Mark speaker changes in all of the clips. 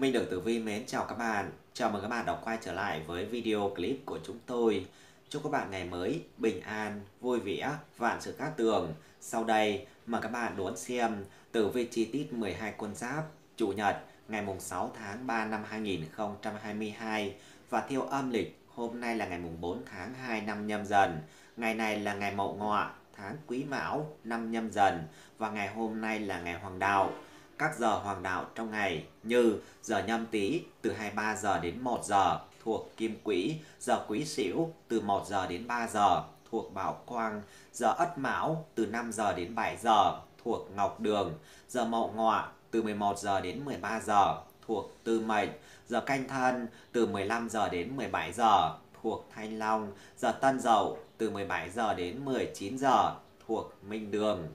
Speaker 1: Minh được Tử Vi mến chào các bạn. Chào mừng các bạn đã quay trở lại với video clip của chúng tôi. Chúc các bạn ngày mới bình an, vui vẻ, vạn sự cát tường. Sau đây, mời các bạn đón xem tử vi chi tiết 12 con giáp Chủ nhật ngày mùng 6 tháng 3 năm 2022 và theo âm lịch hôm nay là ngày mùng 4 tháng 2 năm nhâm dần. Ngày này là ngày mậu ngọ, tháng quý mão, năm nhâm dần và ngày hôm nay là ngày hoàng đạo các giờ hoàng đạo trong ngày như giờ nhâm tý từ 23 giờ đến 1 giờ thuộc kim quỹ, giờ quý sửu từ 1 giờ đến 3 giờ thuộc bảo quang, giờ ất mão từ 5 giờ đến 7 giờ thuộc ngọc đường, giờ mậu ngọ từ 11 giờ đến 13 giờ thuộc tư mệnh, giờ canh thân từ 15 giờ đến 17 giờ thuộc thanh long, giờ tân dậu từ 17 giờ đến 19 giờ thuộc minh đường.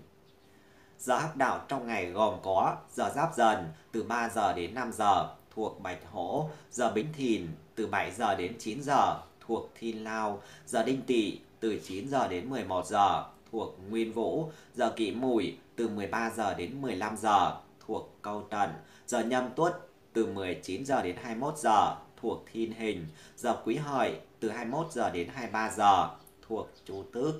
Speaker 1: Giờ áp đạo trong ngày gồm có giờ giáp dần từ 3 giờ đến 5 giờ thuộc Bạch Hổ, giờ Bính Thìn từ 7 giờ đến 9 giờ thuộc Thiên Lao, giờ Đinh Tỵ từ 9 giờ đến 11 giờ thuộc Nguyên Vũ, giờ Kỷ Mùi từ 13 giờ đến 15 giờ thuộc Câu Trần, giờ Nhâm Tuất từ 19 giờ đến 21 giờ thuộc Thiên Hình, giờ Quý Hợi từ 21 giờ đến 23 giờ thuộc chu Tước.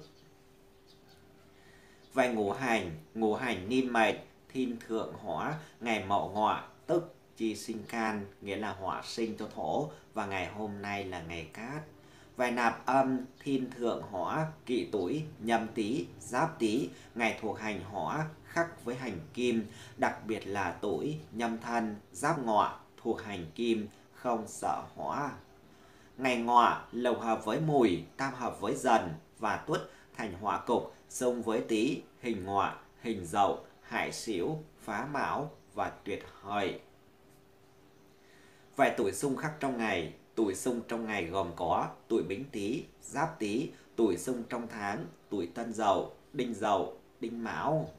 Speaker 1: Vài ngũ hành, ngũ hành niêm mệt thiên thượng hỏa, ngày mậu ngọ, tức chi sinh can, nghĩa là hỏa sinh cho thổ, và ngày hôm nay là ngày cát. Vài nạp âm, thiên thượng hỏa, kỵ tuổi, nhâm tý, giáp tý, ngày thuộc hành hỏa, khắc với hành kim, đặc biệt là tuổi, nhâm thân, giáp ngọ, thuộc hành kim, không sợ hỏa. Ngày ngọ lầu hợp với mùi, tam hợp với dần và tuất thành hỏa cục, sông với tý, hình ngọa hình dậu, hải xỉu, phá mão và tuyệt hợi. Vài tuổi xung khắc trong ngày, tuổi xung trong ngày gồm có tuổi bính tý, giáp tý, tuổi xung trong tháng, tuổi tân dậu, đinh dậu, đinh mão.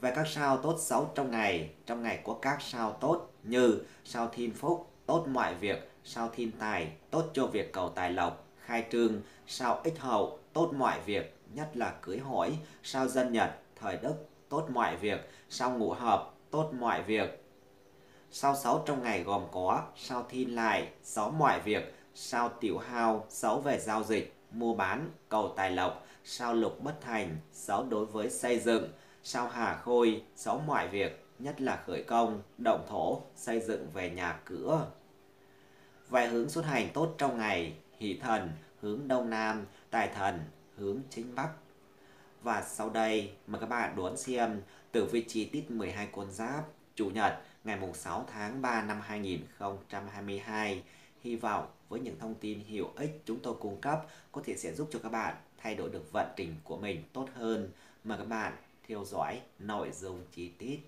Speaker 1: Về các sao tốt xấu trong ngày, trong ngày có các sao tốt như sao thiên phúc, tốt mọi việc, sao thiên tài, tốt cho việc cầu tài lộc, khai trương, sao ích hậu, tốt mọi việc, nhất là cưới hỏi, sao dân Nhật, thời Đức, tốt mọi việc, sao ngũ hợp, tốt mọi việc. Sao sáu trong ngày gồm có sao thiên lại, sáu mọi việc, sao tiểu hao, xấu về giao dịch, mua bán, cầu tài lộc, sao lục bất thành, xấu đối với xây dựng, sao hà khôi, xấu mọi việc, nhất là khởi công, động thổ, xây dựng về nhà cửa. Vài hướng xuất hành tốt trong ngày, hỷ thần, hướng đông nam, tài thần hướng chính bắc. Và sau đây mời các bạn đoán xem tử vi chi tiết 12 con giáp Chủ nhật ngày 6 tháng 3 năm 2022. Hy vọng với những thông tin hữu ích chúng tôi cung cấp có thể sẽ giúp cho các bạn thay đổi được vận trình của mình tốt hơn. Mời các bạn theo dõi nội dung chi tiết.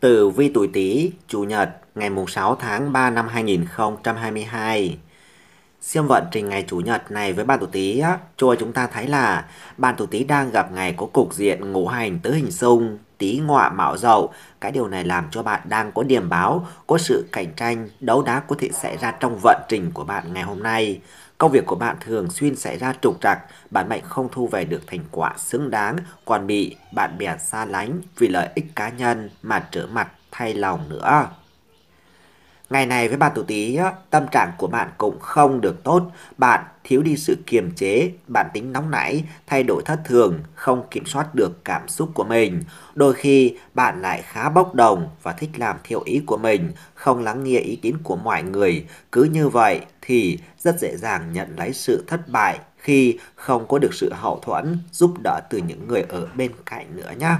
Speaker 1: từ vi tuổi Tý, Chủ nhật, ngày 6 tháng 3 năm 2022. Xem vận trình ngày Chủ nhật này với bạn tuổi Tý, cho chúng ta thấy là bạn tuổi Tý đang gặp ngày có cục diện ngũ hành tứ hình xung, Tý ngọa mạo dậu. Cái điều này làm cho bạn đang có điểm báo, có sự cạnh tranh, đấu đá có thể xảy ra trong vận trình của bạn ngày hôm nay. Công việc của bạn thường xuyên xảy ra trục trặc, bạn mạnh không thu về được thành quả xứng đáng, còn bị bạn bè xa lánh vì lợi ích cá nhân mà trở mặt thay lòng nữa. Ngày này với bạn tuổi Tý, tâm trạng của bạn cũng không được tốt, bạn thiếu đi sự kiềm chế, bản tính nóng nảy, thay đổi thất thường, không kiểm soát được cảm xúc của mình. Đôi khi bạn lại khá bốc đồng và thích làm theo ý của mình, không lắng nghe ý kiến của mọi người. Cứ như vậy thì rất dễ dàng nhận lấy sự thất bại khi không có được sự hậu thuẫn, giúp đỡ từ những người ở bên cạnh nữa nhé.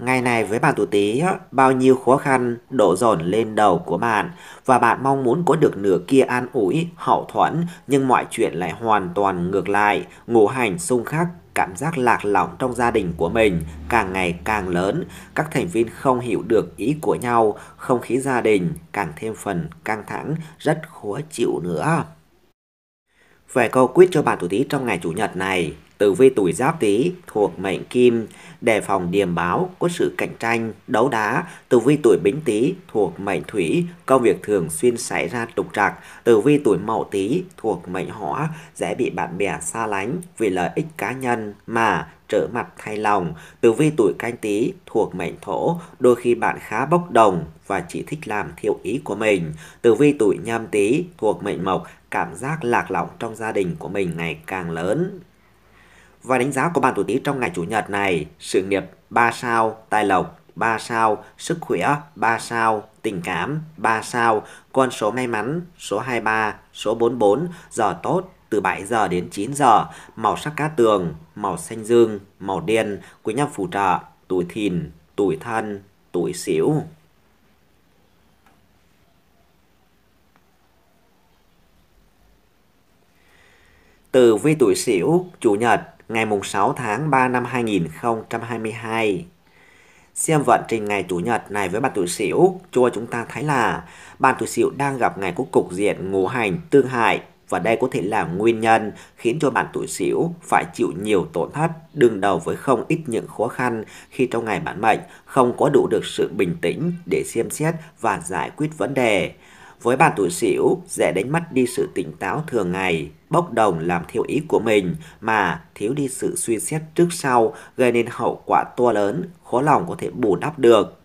Speaker 1: Ngày này với bạn tuổi Tý, bao nhiêu khó khăn đổ dồn lên đầu của bạn và bạn mong muốn có được nửa kia an ủi, hậu thuẫn nhưng mọi chuyện lại hoàn toàn ngược lại, ngũ hành xung khắc cảm giác lạc lõng trong gia đình của mình càng ngày càng lớn, các thành viên không hiểu được ý của nhau, không khí gia đình càng thêm phần căng thẳng, rất khó chịu nữa. Về câu quyết cho bạn tuổi Tý trong ngày chủ nhật này, Tử vi tuổi Giáp Tý thuộc mệnh Kim, đề phòng điềm báo, có sự cạnh tranh, đấu đá. Tử vi tuổi Bính Tý thuộc mệnh Thủy, công việc thường xuyên xảy ra trục trặc. Tử vi tuổi Mậu Tý thuộc mệnh Hỏa, dễ bị bạn bè xa lánh vì lợi ích cá nhân mà trở mặt thay lòng. Tử vi tuổi canh tý thuộc mệnh thổ, đôi khi bạn khá bốc đồng và chỉ thích làm theo ý của mình. Tử vi tuổi nhâm tý thuộc mệnh mộc, cảm giác lạc lõng trong gia đình của mình ngày càng lớn. Và đánh giá của bạn tuổi Tý trong ngày Chủ nhật này, sự nghiệp 3 sao, tài lộc 3 sao, sức khỏe 3 sao, tình cảm 3 sao, con số may mắn số 23, số 44, giờ tốt từ 7 giờ đến 9 giờ, màu sắc cá tường, màu xanh dương, màu đen, quý nhân phù trợ, tuổi thìn, tuổi thân, tuổi xỉu. Từ vi tuổi xỉu, chủ nhật, ngày 6 tháng 3 năm 2022. Xem vận trình ngày Chủ nhật này với bạn tuổi Sửu, cho chúng ta thấy là bạn tuổi Sửu đang gặp ngày có cục diện ngũ hành tương hại và đây có thể là nguyên nhân khiến cho bạn tuổi Sửu phải chịu nhiều tổn thất, đương đầu với không ít những khó khăn khi trong ngày bản mệnh không có đủ được sự bình tĩnh để xem xét và giải quyết vấn đề. Với bạn tuổi sửu dễ đánh mất đi sự tỉnh táo thường ngày, bốc đồng làm theo ý của mình mà thiếu đi sự suy xét trước sau gây nên hậu quả to lớn, khó lòng có thể bù đắp được.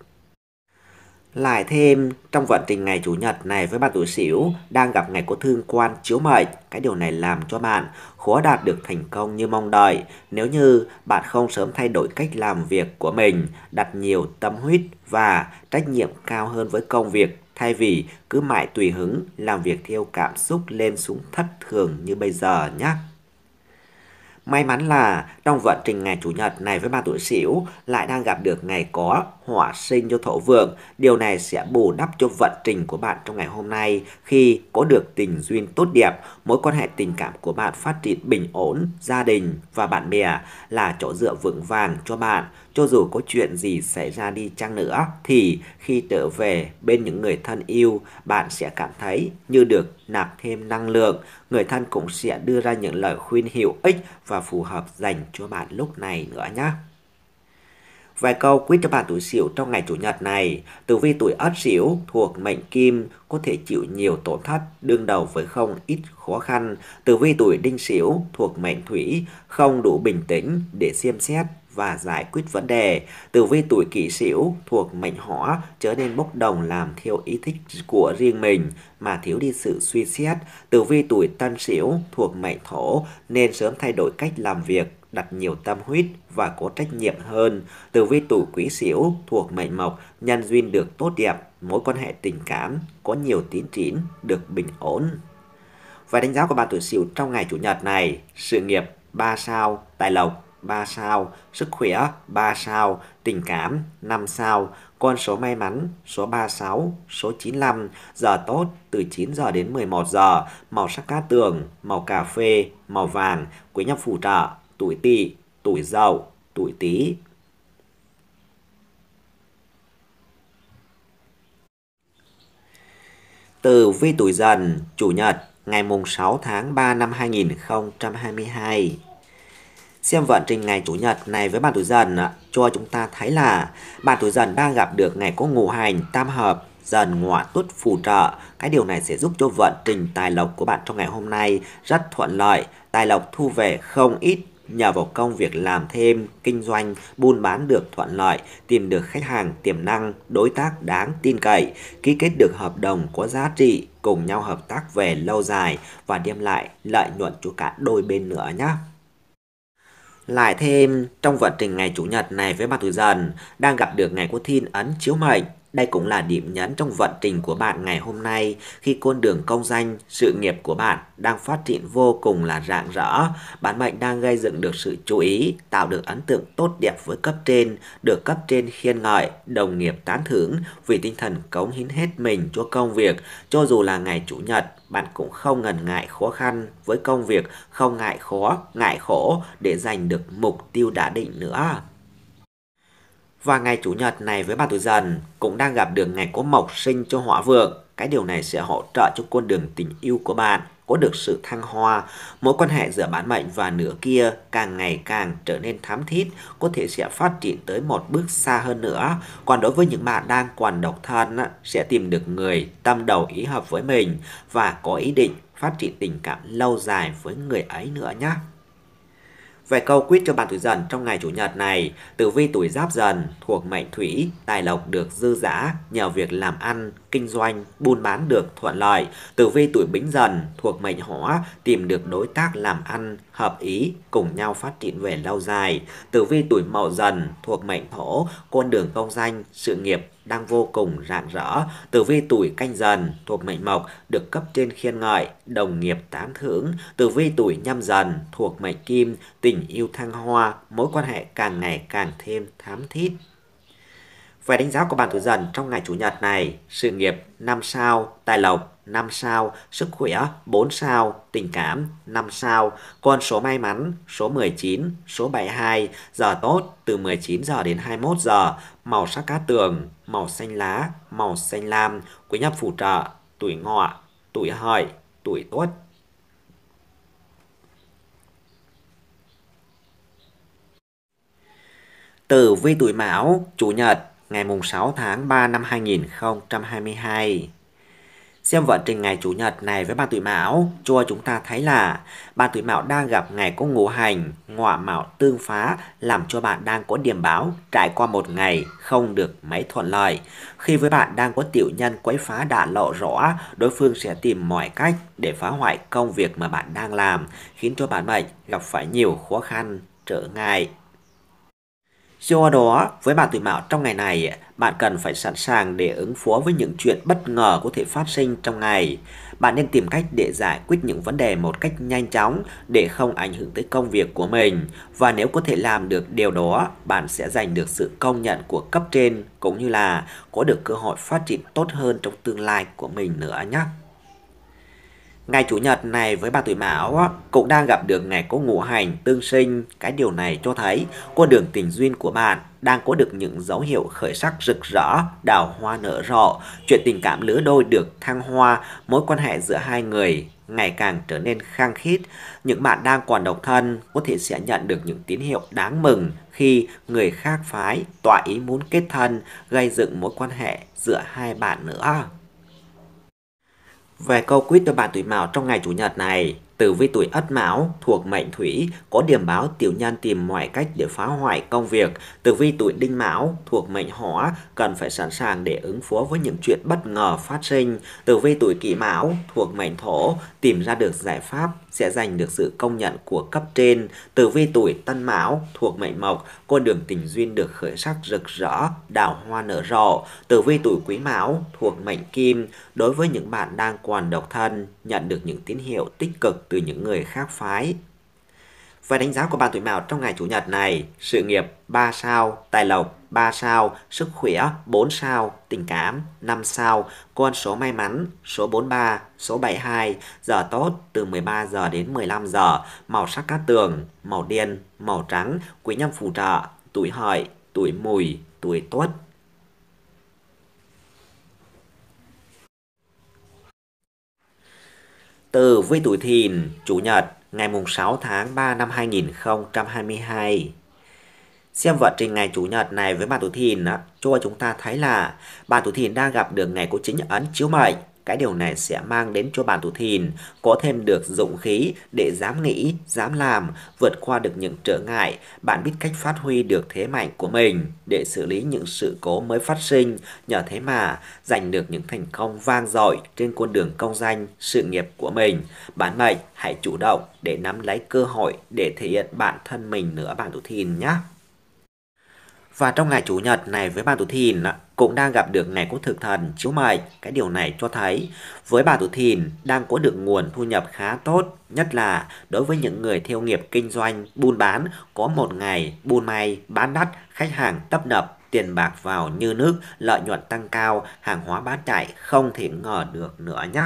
Speaker 1: Lại thêm, trong vận trình ngày Chủ nhật này với bạn tuổi Sửu đang gặp ngày có thương quan chiếu mệnh, cái điều này làm cho bạn khó đạt được thành công như mong đợi nếu như bạn không sớm thay đổi cách làm việc của mình, đặt nhiều tâm huyết và trách nhiệm cao hơn với công việc thay vì cứ mãi tùy hứng làm việc theo cảm xúc lên xuống thất thường như bây giờ nhé. May mắn là trong vận trình ngày Chủ nhật này với ba tuổi xỉu lại đang gặp được ngày có hỏa sinh cho thổ vượng, điều này sẽ bù đắp cho vận trình của bạn trong ngày hôm nay. Khi có được tình duyên tốt đẹp, mối quan hệ tình cảm của bạn phát triển bình ổn, gia đình và bạn bè là chỗ dựa vững vàng cho bạn. Cho dù có chuyện gì xảy ra đi chăng nữa, thì khi trở về bên những người thân yêu, bạn sẽ cảm thấy như được nạp thêm năng lượng. Người thân cũng sẽ đưa ra những lời khuyên hữu ích và phù hợp dành cho bạn lúc này nữa nhé. Vài câu quyết cho bạn tuổi Sửu trong ngày Chủ nhật này, tử vi tuổi Ất Sửu thuộc mệnh Kim có thể chịu nhiều tổn thất, đương đầu với không ít khó khăn. Tử vi tuổi Đinh Sửu thuộc mệnh Thủy không đủ bình tĩnh để xem xét và giải quyết vấn đề. Tử vi tuổi kỷ sửu thuộc mệnh hỏa trở nên bốc đồng làm theo ý thích của riêng mình mà thiếu đi sự suy xét. Tử vi tuổi tân sửu thuộc mệnh thổ nên sớm thay đổi cách làm việc đặt nhiều tâm huyết và có trách nhiệm hơn. Từ vi tủ quý xỉu thuộc mệnh mộc, nhân duyên được tốt đẹp, mối quan hệ tình cảm có nhiều tiến triển, được bình ổn. Và đánh giá của bạn tuổi Sửu trong ngày chủ nhật này, sự nghiệp 3 sao, tài lộc 3 sao, sức khỏe 3 sao, tình cảm 5 sao, con số may mắn số 36, số 95, giờ tốt từ 9 giờ đến 11 giờ, màu sắc cá tường, màu cà phê, màu vàng, quý nhân phù trợ tuổi tỵ, tuổi dậu, tuổi tý. từ vi tuổi dần, chủ nhật, ngày mùng 6 tháng 3 năm 2022. Xem vận trình ngày chủ nhật này với bạn tuổi dần cho chúng ta thấy là bạn tuổi dần đang gặp được ngày có ngũ hành tam hợp dần ngọa tuất phù trợ. Cái điều này sẽ giúp cho vận trình tài lộc của bạn trong ngày hôm nay rất thuận lợi, tài lộc thu về không ít Nhờ vào công việc làm thêm, kinh doanh, buôn bán được thuận lợi, tìm được khách hàng tiềm năng, đối tác đáng tin cậy, ký kết được hợp đồng có giá trị, cùng nhau hợp tác về lâu dài và đem lại lợi nhuận cho cả đôi bên nữa nhé. Lại thêm, trong vận trình ngày Chủ nhật này với mặt tuổi dần, đang gặp được ngày của thiên ấn chiếu mệnh, đây cũng là điểm nhấn trong vận trình của bạn ngày hôm nay khi con đường công danh, sự nghiệp của bạn đang phát triển vô cùng là rạng rỡ. Bản mệnh đang gây dựng được sự chú ý, tạo được ấn tượng tốt đẹp với cấp trên, được cấp trên khiên ngợi, đồng nghiệp tán thưởng vì tinh thần cống hiến hết mình cho công việc, cho dù là ngày Chủ nhật bạn cũng không ngần ngại khó khăn với công việc, không ngại khó, ngại khổ để giành được mục tiêu đã định nữa. Và ngày Chủ nhật này với bà tuổi dần cũng đang gặp được ngày có mộc sinh cho hỏa vượng. Cái điều này sẽ hỗ trợ cho con đường tình yêu của bạn có được sự thăng hoa, mối quan hệ giữa bản mệnh và nửa kia càng ngày càng trở nên thám thiết, có thể sẽ phát triển tới một bước xa hơn nữa. Còn đối với những bạn đang còn độc thân, sẽ tìm được người tâm đầu ý hợp với mình và có ý định phát triển tình cảm lâu dài với người ấy nữa nhé vài câu quyết cho bạn tuổi dần trong ngày Chủ nhật này, tử vi tuổi giáp dần thuộc mệnh thủy, tài lộc được dư dả nhờ việc làm ăn, kinh doanh, buôn bán được thuận lợi. Tử vi tuổi bính dần thuộc mệnh hỏa, tìm được đối tác làm ăn, hợp ý, cùng nhau phát triển về lâu dài. Tử vi tuổi mậu dần thuộc mệnh thổ, con đường công danh, sự nghiệp đang vô cùng rạng rỡ. Tử vi tuổi canh dần thuộc mệnh mộc được cấp trên khiên ngợi, đồng nghiệp tán thưởng. Tử vi tuổi nhâm dần thuộc mệnh kim, tình yêu thăng hoa, mối quan hệ càng ngày càng thêm thám thiết. Về đánh giá của bạn tuổi dần trong ngày Chủ nhật này, sự nghiệp 5 sao, tài lộc 5 sao, sức khỏe 4 sao, tình cảm 5 sao, con số may mắn số 19, số 72, giờ tốt từ 19 giờ đến 21 giờ, màu sắc cát tường, màu xanh lá, màu xanh lam, quý nhân phù trợ, tuổi ngọ, tuổi hợi, tuổi tuất. từ vi tuổi Mão, Chủ nhật, ngày mùng 6 tháng 3 năm 2022. Xem vận trình ngày Chủ nhật này với bạn tuổi Mão, cho chúng ta thấy là bạn tuổi Mão đang gặp ngày có ngũ hành, ngọa Mão tương phá làm cho bạn đang có điểm báo trải qua một ngày không được mấy thuận lợi. Khi với bạn đang có tiểu nhân quấy phá đã lộ rõ, đối phương sẽ tìm mọi cách để phá hoại công việc mà bạn đang làm, khiến cho bạn mệnh gặp phải nhiều khó khăn, trở ngại, Do đó, với bạn tuổi mão trong ngày này, bạn cần phải sẵn sàng để ứng phó với những chuyện bất ngờ có thể phát sinh trong ngày. Bạn nên tìm cách để giải quyết những vấn đề một cách nhanh chóng để không ảnh hưởng tới công việc của mình. Và nếu có thể làm được điều đó, bạn sẽ giành được sự công nhận của cấp trên cũng như là có được cơ hội phát triển tốt hơn trong tương lai của mình nữa nhé. Ngày Chủ nhật này với bà tuổi Mão cũng đang gặp được ngày có ngũ hành tương sinh. Cái điều này cho thấy con đường tình duyên của bạn đang có được những dấu hiệu khởi sắc rực rỡ, đào hoa nở rộ, chuyện tình cảm lứa đôi được thăng hoa, mối quan hệ giữa hai người ngày càng trở nên khang khít. Những bạn đang còn độc thân có thể sẽ nhận được những tín hiệu đáng mừng khi người khác phái tỏa ý muốn kết thân, gây dựng mối quan hệ giữa hai bạn nữa. Về câu quýt cho bạn tuổi mão trong ngày Chủ nhật này. Tử vi tuổi Ất Mão thuộc mệnh Thủy có điểm báo tiểu nhân tìm mọi cách để phá hoại công việc. Tử vi tuổi Đinh Mão thuộc mệnh Hỏa cần phải sẵn sàng để ứng phó với những chuyện bất ngờ phát sinh. Tử vi tuổi Kỷ Mão thuộc mệnh Thổ tìm ra được giải pháp sẽ giành được sự công nhận của cấp trên. Tử vi tuổi Tân Mão thuộc mệnh Mộc, con đường tình duyên được khởi sắc rực rỡ, đào hoa nở rộ. Tử vi tuổi Quý Mão thuộc mệnh Kim, đối với những bạn đang còn độc thân nhận được những tín hiệu tích cực từ những người khác phái. Và đánh giá của bạn tuổi Mão trong ngày Chủ nhật này, sự nghiệp 3 sao, tài lộc 3 sao, sức khỏe 4 sao, tình cảm 5 sao, con số may mắn số 43, số 72, giờ tốt từ 13 giờ đến 15 giờ, màu sắc cát tường, màu đen, màu trắng, quý nhân phù trợ, tuổi hợi, tuổi mùi, tuổi tuất. từ vi tuổi thìn, Chủ nhật, ngày mùng 6 tháng 3 năm 2022. Xem vận trình ngày Chủ nhật này với bạn tuổi thìn, cho chúng ta thấy là bà tuổi thìn đang gặp được ngày của chính ấn chiếu mệnh cái điều này sẽ mang đến cho bạn thủ thìn có thêm được dũng khí để dám nghĩ, dám làm, vượt qua được những trở ngại, bạn biết cách phát huy được thế mạnh của mình để xử lý những sự cố mới phát sinh, nhờ thế mà giành được những thành công vang dội trên con đường công danh, sự nghiệp của mình. bạn mệnh hãy chủ động để nắm lấy cơ hội để thể hiện bản thân mình nữa bạn thủ thìn nhé. Và trong ngày Chủ nhật này với bạn Thủ Thìn cũng đang gặp được ngày quốc thực thần chiếu mệnh. Cái điều này cho thấy với bà tuổi thìn đang có được nguồn thu nhập khá tốt, nhất là đối với những người theo nghiệp kinh doanh, buôn bán, có một ngày buôn may, bán đắt, khách hàng tấp nập, tiền bạc vào như nước, lợi nhuận tăng cao, hàng hóa bán chạy không thể ngờ được nữa nhé.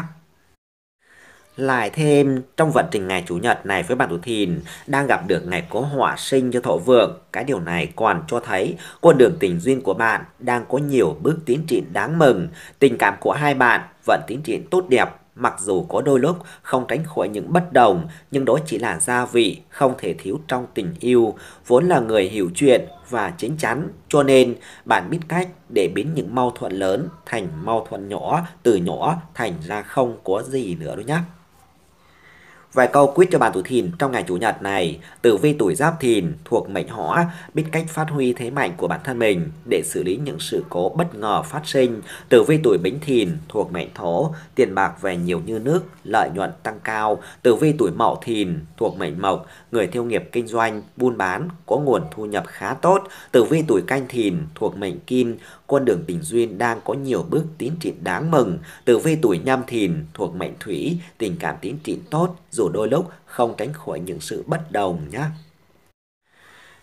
Speaker 1: Lại thêm, trong vận trình ngày Chủ nhật này với bạn tuổi thìn đang gặp được ngày có hỏa sinh cho thổ vượng, cái điều này còn cho thấy con đường tình duyên của bạn đang có nhiều bước tiến triển đáng mừng. Tình cảm của hai bạn vẫn tiến triển tốt đẹp, mặc dù có đôi lúc không tránh khỏi những bất đồng, nhưng đó chỉ là gia vị không thể thiếu trong tình yêu, vốn là người hiểu chuyện và chính chắn, cho nên bạn biết cách để biến những mâu thuẫn lớn thành mâu thuẫn nhỏ, từ nhỏ thành ra không có gì nữa đâu nhé. Vài câu quyết cho bạn tuổi thìn trong ngày Chủ nhật này, tử vi tuổi giáp thìn thuộc mệnh hỏa, biết cách phát huy thế mạnh của bản thân mình để xử lý những sự cố bất ngờ phát sinh. Tử vi tuổi bính thìn thuộc mệnh thổ, tiền bạc về nhiều như nước, lợi nhuận tăng cao. Tử vi tuổi mậu thìn thuộc mệnh mộc, người theo nghiệp kinh doanh, buôn bán, có nguồn thu nhập khá tốt. Tử vi tuổi canh thìn thuộc mệnh kim, con đường tình duyên đang có nhiều bước tiến triển đáng mừng. Tử vi tuổi nhâm thìn thuộc mệnh thủy, tình cảm tiến triển tốt, dù đôi lúc không tránh khỏi những sự bất đồng nhé.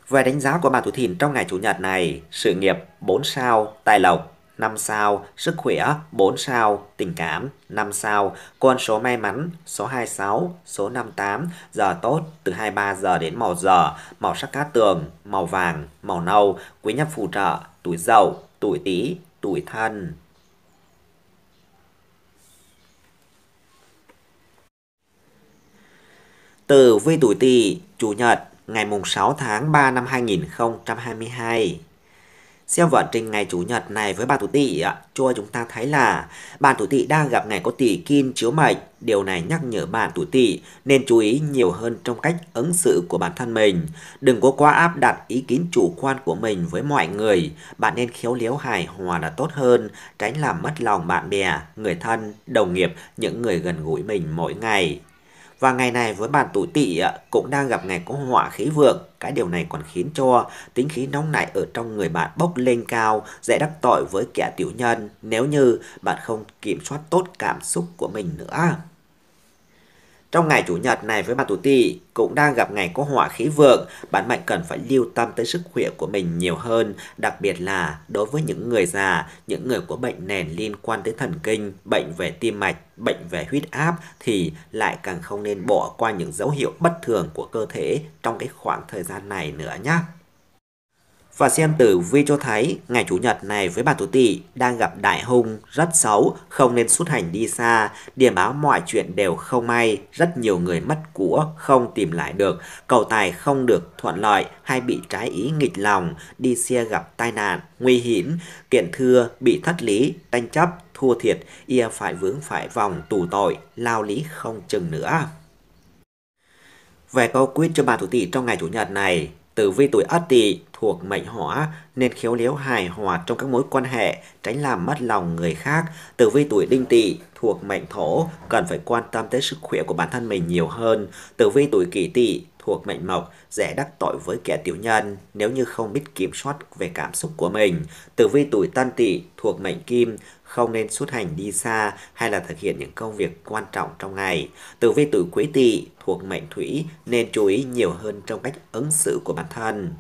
Speaker 1: Về đánh giá của bà tuổi Thìn trong ngày Chủ nhật này, sự nghiệp 4 sao, tài lộc 5 sao, sức khỏe 4 sao, tình cảm 5 sao, con số may mắn số 26, số 58, giờ tốt từ 23 giờ đến 1 giờ, màu sắc cát tường, màu vàng, màu nâu, quý nhân phù trợ, tuổi dậu, tuổi tý, tuổi thân. Tử vi tuổi Tỵ, Chủ nhật, ngày mùng 6 tháng 3 năm 2022. Xem vận trình ngày Chủ nhật này với bà tuổi Tỵ cho chúng ta thấy là bạn tuổi Tỵ đang gặp ngày có tỷ kim chiếu mệnh, điều này nhắc nhở bạn tuổi Tỵ nên chú ý nhiều hơn trong cách ứng xử của bản thân mình, đừng có quá áp đặt ý kiến chủ quan của mình với mọi người, bạn nên khéo léo hài hòa là tốt hơn, tránh làm mất lòng bạn bè, người thân, đồng nghiệp, những người gần gũi mình mỗi ngày. Và ngày này với bạn tuổi tỵ cũng đang gặp ngày có họa khí vượng. Cái điều này còn khiến cho tính khí nóng nảy ở trong người bạn bốc lên cao, dễ đắc tội với kẻ tiểu nhân nếu như bạn không kiểm soát tốt cảm xúc của mình nữa. Trong ngày Chủ nhật này với bà tuổi tỵ cũng đang gặp ngày có hỏa khí vượng, bạn mạnh cần phải lưu tâm tới sức khỏe của mình nhiều hơn, đặc biệt là đối với những người già, những người có bệnh nền liên quan tới thần kinh, bệnh về tim mạch, bệnh về huyết áp thì lại càng không nên bỏ qua những dấu hiệu bất thường của cơ thể trong cái khoảng thời gian này nữa nhé. Và xem tử vi cho thấy ngày Chủ nhật này với bà tuổi Tỵ đang gặp đại hung rất xấu, không nên xuất hành đi xa, điểm báo mọi chuyện đều không may, rất nhiều người mất của không tìm lại được, cầu tài không được thuận lợi hay bị trái ý nghịch lòng, đi xe gặp tai nạn, nguy hiểm, kiện thưa bị thất lý, tranh chấp, thua thiệt, ia phải vướng phải vòng tù tội, lao lý không chừng nữa. Về câu quyết cho bà tuổi tỵ trong ngày Chủ nhật này, Tử vi tuổi Ất Tỵ thuộc mệnh hỏa nên khéo léo hài hòa trong các mối quan hệ, tránh làm mất lòng người khác. Tử vi tuổi Đinh Tỵ thuộc mệnh thổ cần phải quan tâm tới sức khỏe của bản thân mình nhiều hơn. Tử vi tuổi Kỷ Tỵ thuộc mệnh mộc dễ đắc tội với kẻ tiểu nhân nếu như không biết kiểm soát về cảm xúc của mình. Tử vi tuổi Tân Tỵ thuộc mệnh kim không nên xuất hành đi xa hay là thực hiện những công việc quan trọng trong ngày. Tử vi tuổi quý tỵ thuộc mệnh thủy nên chú ý nhiều hơn trong cách ứng xử của bản thân.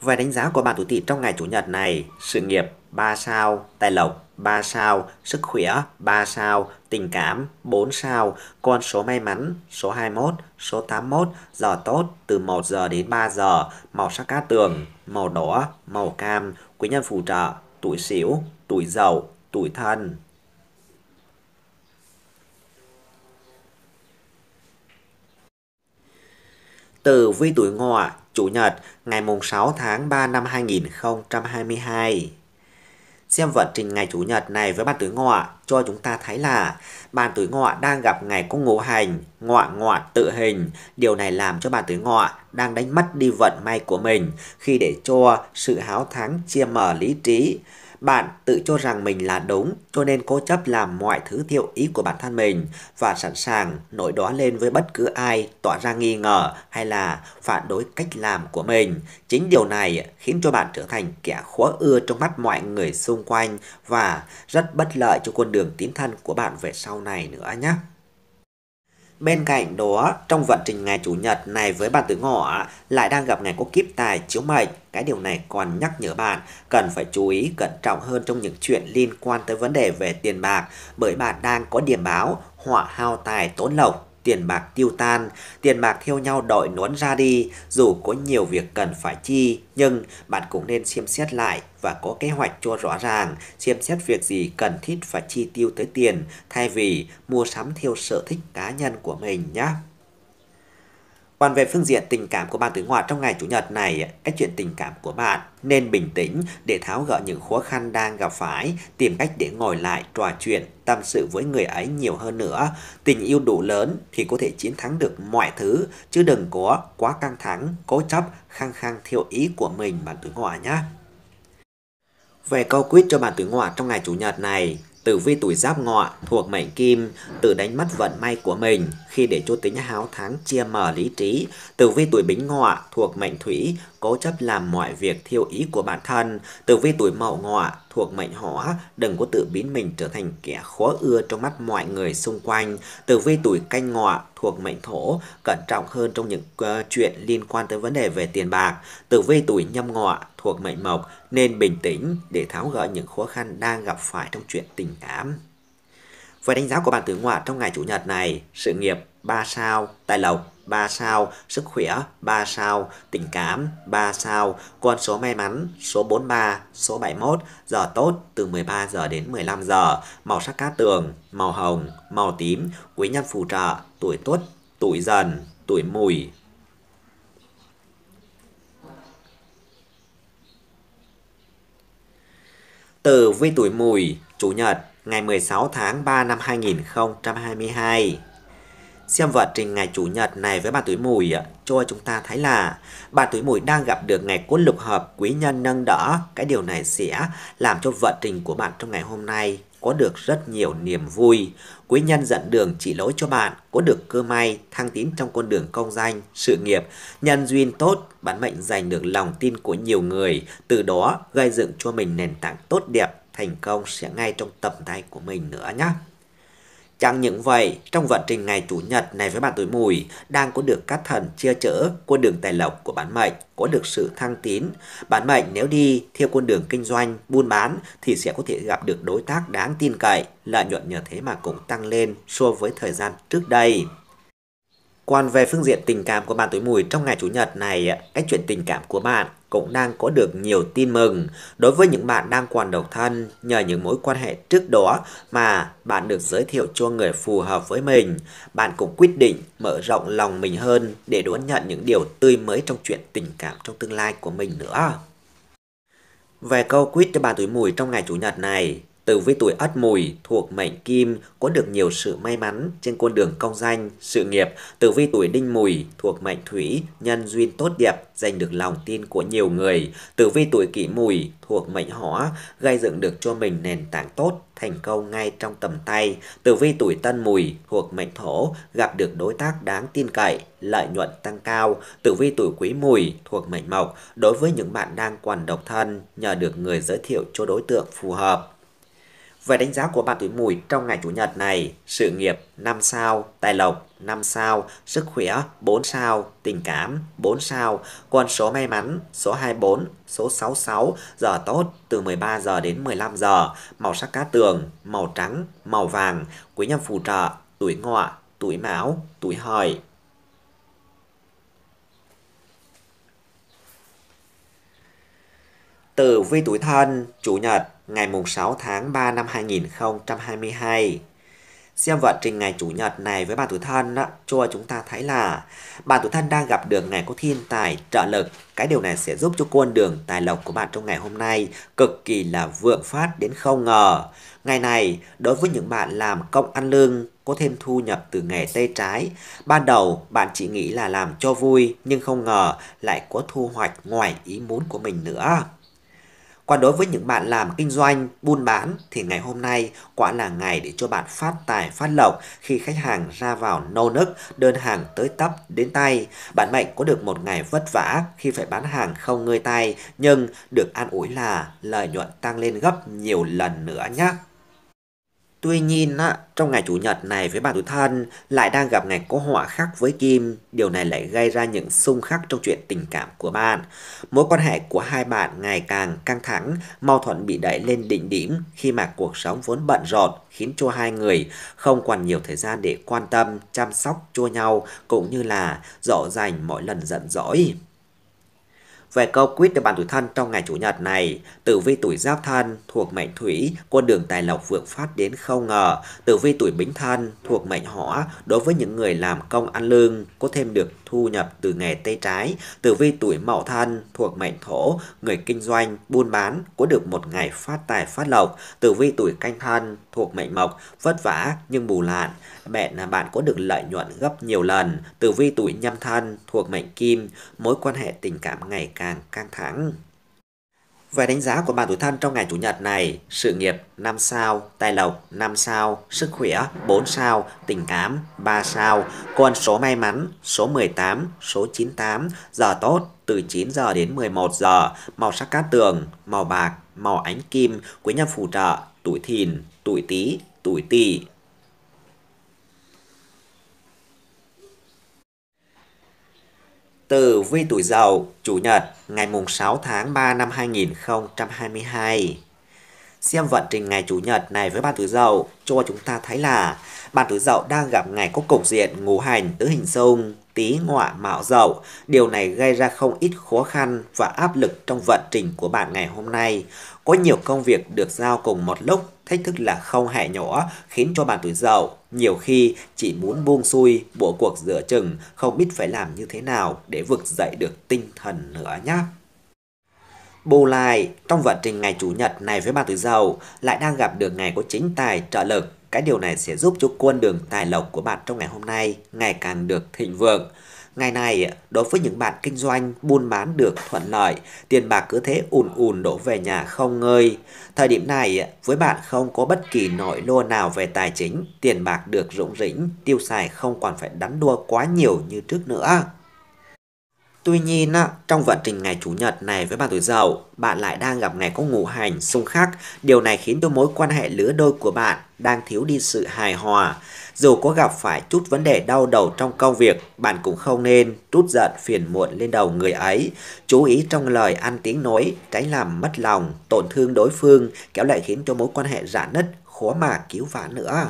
Speaker 1: Về đánh giá của bạn tuổi tỵ trong ngày chủ nhật này, sự nghiệp 3 sao, tài lộc 3 sao, sức khỏe 3 sao, tình cảm 4 sao, con số may mắn số 21, số 81, giờ tốt từ 1 giờ đến 3 giờ, màu sắc cát tường, màu đỏ, màu cam, quý nhân phù trợ tuổi xỉu, tuổi giàu, tuổi thân. từ vi tuổi ngọ, Chủ nhật, ngày mùng 6 tháng 3 năm 2022. Xem vận trình ngày Chủ nhật này với bàn tuổi ngọ cho chúng ta thấy là bàn tuổi ngọ đang gặp ngày cung ngũ hành, ngọ ngọ tự hình. Điều này làm cho bàn tuổi ngọ đang đánh mất đi vận may của mình khi để cho sự háo thắng chia mở lý trí bạn tự cho rằng mình là đúng cho nên cố chấp làm mọi thứ theo ý của bản thân mình và sẵn sàng nổi đó lên với bất cứ ai tỏ ra nghi ngờ hay là phản đối cách làm của mình. Chính điều này khiến cho bạn trở thành kẻ khó ưa trong mắt mọi người xung quanh và rất bất lợi cho con đường tiến thân của bạn về sau này nữa nhé. Bên cạnh đó, trong vận trình ngày Chủ nhật này với bạn tướng ngọ lại đang gặp ngày có kiếp tài chiếu mệnh. Cái điều này còn nhắc nhở bạn cần phải chú ý cẩn trọng hơn trong những chuyện liên quan tới vấn đề về tiền bạc bởi bạn đang có điểm báo họa hao tài tốn lộc tiền bạc tiêu tan, tiền bạc theo nhau đội nuốn ra đi, dù có nhiều việc cần phải chi, nhưng bạn cũng nên xem xét lại và có kế hoạch cho rõ ràng, xem xét việc gì cần thiết phải chi tiêu tới tiền, thay vì mua sắm theo sở thích cá nhân của mình nhé. Còn về phương diện tình cảm của bạn tuổi ngọ trong ngày Chủ nhật này, cách chuyện tình cảm của bạn nên bình tĩnh để tháo gỡ những khó khăn đang gặp phải, tìm cách để ngồi lại trò chuyện, tâm sự với người ấy nhiều hơn nữa. Tình yêu đủ lớn thì có thể chiến thắng được mọi thứ, chứ đừng có quá căng thẳng, cố chấp, khăng khăng thiếu ý của mình bạn tuổi ngọ nhé. Về câu quyết cho bạn tuổi ngọ trong ngày Chủ nhật này, Tử vi tuổi giáp ngọ thuộc mệnh kim, tự đánh mất vận may của mình, khi để cho tính háo thắng chia mở lý trí, tử vi tuổi bính ngọ thuộc mệnh thủy, cố chấp làm mọi việc theo ý của bản thân, tử vi tuổi mậu ngọ thuộc mệnh hỏa, đừng có tự biến mình trở thành kẻ khó ưa trong mắt mọi người xung quanh. Tử vi tuổi canh ngọ thuộc mệnh thổ, cẩn trọng hơn trong những uh, chuyện liên quan tới vấn đề về tiền bạc. Tử vi tuổi nhâm ngọ thuộc mệnh mộc nên bình tĩnh để tháo gỡ những khó khăn đang gặp phải trong chuyện tình cảm. Với đánh giá của bạn tử ngoại trong ngày Chủ nhật này, sự nghiệp 3 sao, tài lộc 3 sao, sức khỏe 3 sao, tình cảm 3 sao, con số may mắn số 43, số 71, giờ tốt từ 13 giờ đến 15 giờ, màu sắc cát tường, màu hồng, màu tím, quý nhân phù trợ, tuổi tuất, tuổi dần, tuổi mùi, Từ vi tuổi mùi, chủ nhật, ngày 16 tháng 3 năm 2022. Xem vận trình ngày Chủ nhật này với bà tuổi mùi cho chúng ta thấy là bà tuổi mùi đang gặp được ngày cốt lục hợp quý nhân nâng đỡ. Cái điều này sẽ làm cho vận trình của bạn trong ngày hôm nay có được rất nhiều niềm vui. Quý nhân dẫn đường chỉ lối cho bạn, có được cơ may, thăng tiến trong con đường công danh, sự nghiệp, nhân duyên tốt, bản mệnh giành được lòng tin của nhiều người, từ đó gây dựng cho mình nền tảng tốt đẹp thành công sẽ ngay trong tầm tay của mình nữa nhé. Chẳng những vậy, trong vận trình ngày Chủ nhật này với bạn tuổi mùi, đang có được các thần chia chở con đường tài lộc của bán mệnh, có được sự thăng tín. Bán mệnh nếu đi theo con đường kinh doanh, buôn bán thì sẽ có thể gặp được đối tác đáng tin cậy, lợi nhuận nhờ thế mà cũng tăng lên so với thời gian trước đây. Quan về phương diện tình cảm của bạn tuổi mùi trong ngày Chủ nhật này, cách chuyện tình cảm của bạn cũng đang có được nhiều tin mừng đối với những bạn đang còn độc thân nhờ những mối quan hệ trước đó mà bạn được giới thiệu cho người phù hợp với mình. Bạn cũng quyết định mở rộng lòng mình hơn để đón nhận những điều tươi mới trong chuyện tình cảm trong tương lai của mình nữa. Về câu quyết cho bạn tuổi mùi trong ngày Chủ nhật này, tử vi tuổi Ất Mùi thuộc mệnh Kim có được nhiều sự may mắn trên con đường công danh, sự nghiệp. tử vi tuổi Đinh Mùi thuộc mệnh Thủy, nhân duyên tốt đẹp, giành được lòng tin của nhiều người. tử vi tuổi Kỷ Mùi thuộc mệnh Hỏa, gây dựng được cho mình nền tảng tốt, thành công ngay trong tầm tay. tử vi tuổi Tân Mùi thuộc mệnh Thổ gặp được đối tác đáng tin cậy, lợi nhuận tăng cao. tử vi tuổi Quý Mùi thuộc mệnh Mộc đối với những bạn đang còn độc thân nhờ được người giới thiệu cho đối tượng phù hợp. Về đánh giá của bạn tuổi mùi trong ngày Chủ nhật này, sự nghiệp 5 sao, tài lộc 5 sao, sức khỏe 4 sao, tình cảm 4 sao, con số may mắn số 24, số 66, giờ tốt từ 13 giờ đến 15 giờ, màu sắc cá tường, màu trắng, màu vàng, quý nhân phù trợ, tuổi ngọ, tuổi mão, tuổi hợi, Tử vi tuổi thân, chủ nhật, ngày 6 tháng 3 năm 2022. Xem vận trình ngày Chủ nhật này với bà tuổi thân cho chúng ta thấy là bà tuổi thân đang gặp được ngày có thiên tài trợ lực. Cái điều này sẽ giúp cho con đường tài lộc của bạn trong ngày hôm nay cực kỳ là vượng phát đến không ngờ. Ngày này, đối với những bạn làm công ăn lương, có thêm thu nhập từ nghề tay trái. Ban đầu, bạn chỉ nghĩ là làm cho vui, nhưng không ngờ lại có thu hoạch ngoài ý muốn của mình nữa. Còn đối với những bạn làm kinh doanh, buôn bán thì ngày hôm nay quả là ngày để cho bạn phát tài phát lộc khi khách hàng ra vào nô nức, đơn hàng tới tấp đến tay. Bạn mệnh có được một ngày vất vả khi phải bán hàng không ngơi tay nhưng được an ủi là lợi nhuận tăng lên gấp nhiều lần nữa nhé. Tuy nhiên, á, trong ngày Chủ nhật này với bà tuổi thân lại đang gặp ngày có họa khắc với Kim. Điều này lại gây ra những xung khắc trong chuyện tình cảm của bạn. Mối quan hệ của hai bạn ngày càng căng thẳng, mâu thuẫn bị đẩy lên đỉnh điểm khi mà cuộc sống vốn bận rộn khiến cho hai người không còn nhiều thời gian để quan tâm, chăm sóc cho nhau cũng như là dỗ dành mỗi lần giận dỗi. Về câu quyết cho bạn tuổi thân trong ngày Chủ nhật này, tử vi tuổi giáp thân thuộc mệnh thủy, con đường tài lộc vượng phát đến không ngờ. Tử vi tuổi bính thân thuộc mệnh hỏa, đối với những người làm công ăn lương có thêm được thu nhập từ nghề tay trái. Tử vi tuổi mậu thân thuộc mệnh thổ, người kinh doanh, buôn bán có được một ngày phát tài phát lộc. Tử vi tuổi canh thân thuộc mệnh mộc, vất vả nhưng bù lạn, bạn là bạn có được lợi nhuận gấp nhiều lần. Tử vi tuổi nhâm thân thuộc mệnh kim, mối quan hệ tình cảm ngày càng căng thẳng. Về đánh giá của bạn tuổi thân trong ngày chủ nhật này, sự nghiệp 5 sao, tài lộc 5 sao, sức khỏe 4 sao, tình cảm 3 sao, con số may mắn số 18, số 98, giờ tốt từ 9 giờ đến 11 giờ, màu sắc cát tường, màu bạc, màu ánh kim, quý nhân phù trợ, tuổi thìn tuổi Tý, tuổi Tỵ. Từ vi tuổi Dậu, Chủ nhật, ngày mùng 6 tháng 3 năm 2022. Xem vận trình ngày Chủ nhật này với bạn tuổi Dậu cho chúng ta thấy là bạn tuổi Dậu đang gặp ngày có cục diện ngũ hành tứ hình xung tí ngọa mạo dậu. Điều này gây ra không ít khó khăn và áp lực trong vận trình của bạn ngày hôm nay. Có nhiều công việc được giao cùng một lúc, thách thức là không hề nhỏ, khiến cho bạn tuổi dậu nhiều khi chỉ muốn buông xuôi, bộ cuộc giữa chừng, không biết phải làm như thế nào để vực dậy được tinh thần nữa nhé. Bù lại, trong vận trình ngày Chủ nhật này với bạn tuổi dậu lại đang gặp được ngày có chính tài trợ lực cái điều này sẽ giúp cho quân đường tài lộc của bạn trong ngày hôm nay ngày càng được thịnh vượng. Ngày này, đối với những bạn kinh doanh, buôn bán được thuận lợi, tiền bạc cứ thế ùn ùn đổ về nhà không ngơi. Thời điểm này, với bạn không có bất kỳ nỗi lo nào về tài chính, tiền bạc được rủng rỉnh, tiêu xài không còn phải đắn đua quá nhiều như trước nữa. Tuy nhiên, trong vận trình ngày Chủ nhật này với bạn tuổi Dậu, bạn lại đang gặp ngày có ngũ hành xung khắc. Điều này khiến cho mối quan hệ lứa đôi của bạn đang thiếu đi sự hài hòa. Dù có gặp phải chút vấn đề đau đầu trong công việc, bạn cũng không nên trút giận phiền muộn lên đầu người ấy. Chú ý trong lời ăn tiếng nói, tránh làm mất lòng, tổn thương đối phương, kéo lại khiến cho mối quan hệ rạn nứt, khó mà cứu vãn nữa.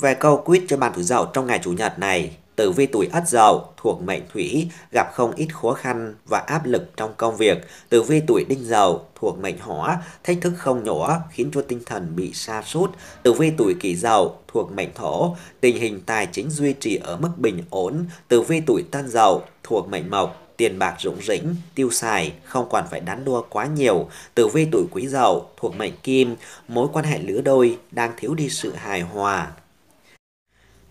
Speaker 1: Về câu quyết cho bạn tuổi Dậu trong ngày Chủ nhật này, Tử vi tuổi Ất Dậu thuộc mệnh Thủy gặp không ít khó khăn và áp lực trong công việc. Tử vi tuổi Đinh Dậu thuộc mệnh Hỏa, thách thức không nhỏ khiến cho tinh thần bị sa sút. Tử vi tuổi Kỷ Dậu thuộc mệnh Thổ, tình hình tài chính duy trì ở mức bình ổn. Tử vi tuổi Tân Dậu thuộc mệnh Mộc, tiền bạc rủng rỉnh, tiêu xài, không còn phải đắn đua quá nhiều. Tử vi tuổi quý dậu thuộc mệnh kim, mối quan hệ lứa đôi đang thiếu đi sự hài hòa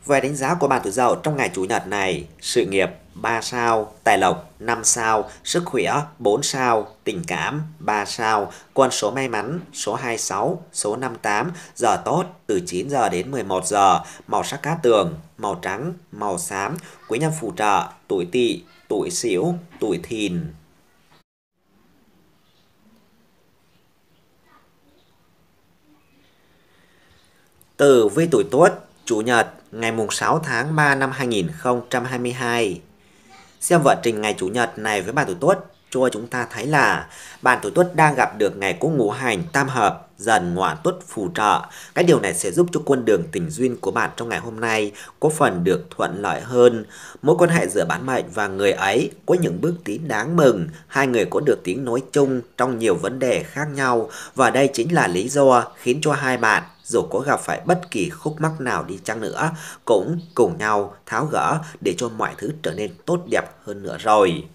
Speaker 1: về đánh giá của bạn tuổi dậu trong ngày Chủ nhật này, sự nghiệp 3 sao, tài lộc 5 sao, sức khỏe 4 sao, tình cảm 3 sao, con số may mắn số 26, số 58, giờ tốt từ 9 giờ đến 11 giờ, màu sắc cá tường, màu trắng, màu xám, quý nhân phù trợ, tuổi tỵ, tuổi sửu, tuổi thìn. từ vi tuổi tuất, chủ nhật ngày 6 tháng 3 năm 2022. Xem vận trình ngày Chủ nhật này với bạn tuổi tuất, cho chúng ta thấy là bạn tuổi tuất đang gặp được ngày cung ngũ hành tam hợp dần ngọa tuất phù trợ. Cái điều này sẽ giúp cho quân đường tình duyên của bạn trong ngày hôm nay có phần được thuận lợi hơn. Mối quan hệ giữa bán mệnh và người ấy có những bước tiến đáng mừng. Hai người có được tiếng nói chung trong nhiều vấn đề khác nhau và đây chính là lý do khiến cho hai bạn dù có gặp phải bất kỳ khúc mắc nào đi chăng nữa, cũng cùng nhau tháo gỡ để cho mọi thứ trở nên tốt đẹp hơn nữa rồi.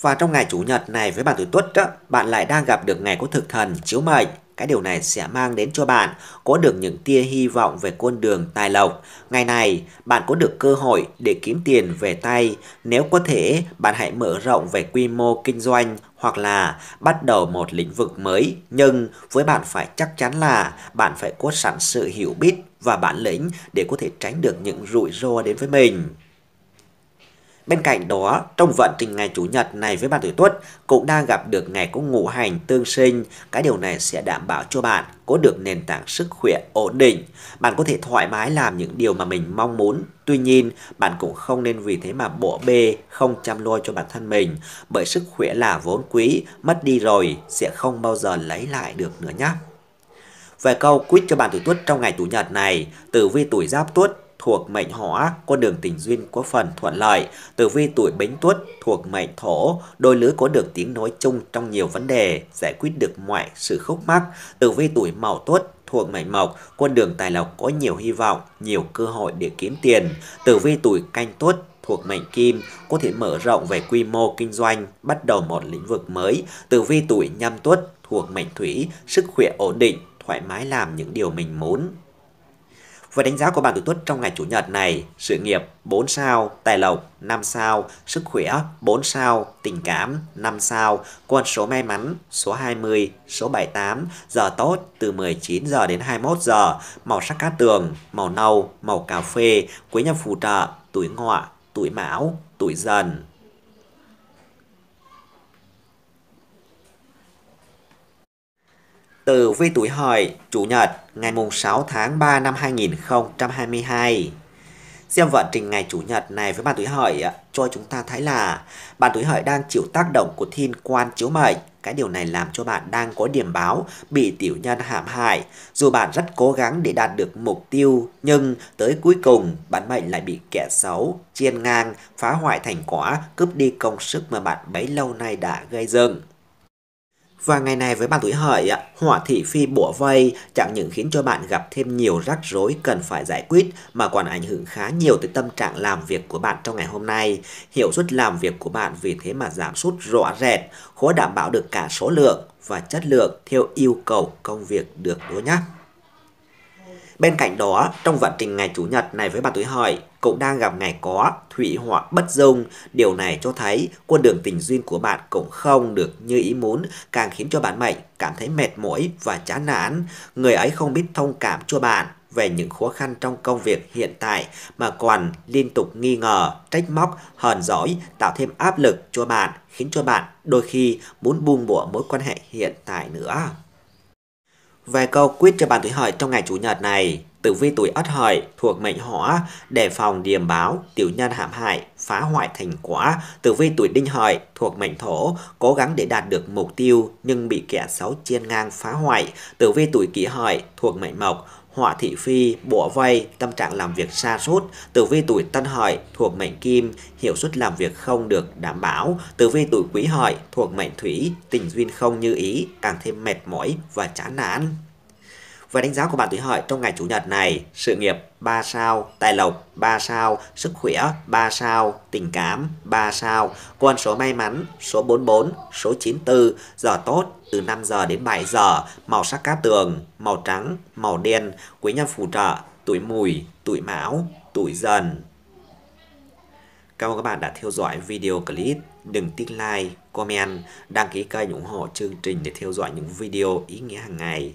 Speaker 1: Và trong ngày Chủ nhật này với bạn tuổi Tuất, đó, bạn lại đang gặp được ngày của thực thần chiếu mệnh cái điều này sẽ mang đến cho bạn có được những tia hy vọng về con đường tài lộc. Ngày này, bạn có được cơ hội để kiếm tiền về tay. Nếu có thể, bạn hãy mở rộng về quy mô kinh doanh hoặc là bắt đầu một lĩnh vực mới. Nhưng với bạn phải chắc chắn là bạn phải có sẵn sự hiểu biết và bản lĩnh để có thể tránh được những rủi ro đến với mình. Bên cạnh đó, trong vận trình ngày Chủ nhật này với bạn tuổi tuất cũng đang gặp được ngày có ngũ hành tương sinh. Cái điều này sẽ đảm bảo cho bạn có được nền tảng sức khỏe ổn định. Bạn có thể thoải mái làm những điều mà mình mong muốn. Tuy nhiên, bạn cũng không nên vì thế mà bỏ bê, không chăm lo cho bản thân mình. Bởi sức khỏe là vốn quý, mất đi rồi sẽ không bao giờ lấy lại được nữa nhé. Về câu quýt cho bạn tuổi tuất trong ngày Chủ nhật này, tử vi tuổi giáp tuất thuộc mệnh hỏa, có đường tình duyên có phần thuận lợi, tử vi tuổi bính tuất thuộc mệnh thổ, đôi lứa có được tiếng nói chung trong nhiều vấn đề, giải quyết được mọi sự khúc mắc, tử vi tuổi mậu tuất thuộc mệnh mộc, con đường tài lộc có nhiều hy vọng, nhiều cơ hội để kiếm tiền, tử vi tuổi canh tuất thuộc mệnh kim có thể mở rộng về quy mô kinh doanh, bắt đầu một lĩnh vực mới, tử vi tuổi nhâm tuất thuộc mệnh thủy, sức khỏe ổn định, thoải mái làm những điều mình muốn. Với đánh giá của bạn tuổi Tuất trong ngày Chủ nhật này, sự nghiệp 4 sao, tài lộc 5 sao, sức khỏe 4 sao, tình cảm 5 sao, quân số may mắn số 20, số 78, giờ tốt từ 19 giờ đến 21 giờ, màu sắc cát tường, màu nâu, màu cà phê, quý nhân phù trợ, tuổi ngọ, tuổi mão, tuổi dần. từ vi tuổi hợi, Chủ nhật, ngày mùng 6 tháng 3 năm 2022. Xem vận trình ngày Chủ nhật này với bạn tuổi hợi cho chúng ta thấy là bạn tuổi hợi đang chịu tác động của thiên quan chiếu mệnh. Cái điều này làm cho bạn đang có điểm báo bị tiểu nhân hãm hại. Dù bạn rất cố gắng để đạt được mục tiêu, nhưng tới cuối cùng bạn mệnh lại bị kẻ xấu, chiên ngang, phá hoại thành quả, cướp đi công sức mà bạn bấy lâu nay đã gây dựng. Và ngày này với bạn tuổi hợi, hỏa thị phi bủa vây chẳng những khiến cho bạn gặp thêm nhiều rắc rối cần phải giải quyết mà còn ảnh hưởng khá nhiều tới tâm trạng làm việc của bạn trong ngày hôm nay. Hiệu suất làm việc của bạn vì thế mà giảm sút rõ rệt, khó đảm bảo được cả số lượng và chất lượng theo yêu cầu công việc được đúng nhắc. Bên cạnh đó, trong vận trình ngày Chủ nhật này với bà tuổi hợi cũng đang gặp ngày có thủy họa bất dung. Điều này cho thấy con đường tình duyên của bạn cũng không được như ý muốn, càng khiến cho bạn mệnh cảm thấy mệt mỏi và chán nản. Người ấy không biết thông cảm cho bạn về những khó khăn trong công việc hiện tại mà còn liên tục nghi ngờ, trách móc, hờn dỗi, tạo thêm áp lực cho bạn, khiến cho bạn đôi khi muốn buông bỏ mối quan hệ hiện tại nữa về câu quyết cho bạn tuổi hợi trong ngày Chủ nhật này. Tử vi tuổi ất hợi thuộc mệnh hỏa, đề phòng điềm báo, tiểu nhân hãm hại, phá hoại thành quả. Tử vi tuổi đinh hợi thuộc mệnh thổ, cố gắng để đạt được mục tiêu nhưng bị kẻ xấu chiên ngang phá hoại. Tử vi tuổi kỷ hợi thuộc mệnh mộc, họa thị phi, bộ vây, tâm trạng làm việc xa sút tử vi tuổi tân hợi thuộc mệnh kim, hiệu suất làm việc không được đảm bảo, tử vi tuổi quý hợi thuộc mệnh thủy, tình duyên không như ý, càng thêm mệt mỏi và chán nản. Với đánh giá của bạn tuổi hợi trong ngày Chủ nhật này, sự nghiệp 3 sao, tài lộc 3 sao, sức khỏe 3 sao, tình cảm 3 sao, con số may mắn số 44, số 94, giờ tốt từ 5 giờ đến 7 giờ, màu sắc cá tường, màu trắng, màu đen, quý nhân phù trợ, tuổi mùi, tuổi mão, tuổi dần. Cảm ơn các bạn đã theo dõi video clip. Đừng tích like, comment, đăng ký kênh ủng hộ chương trình để theo dõi những video ý nghĩa hàng ngày.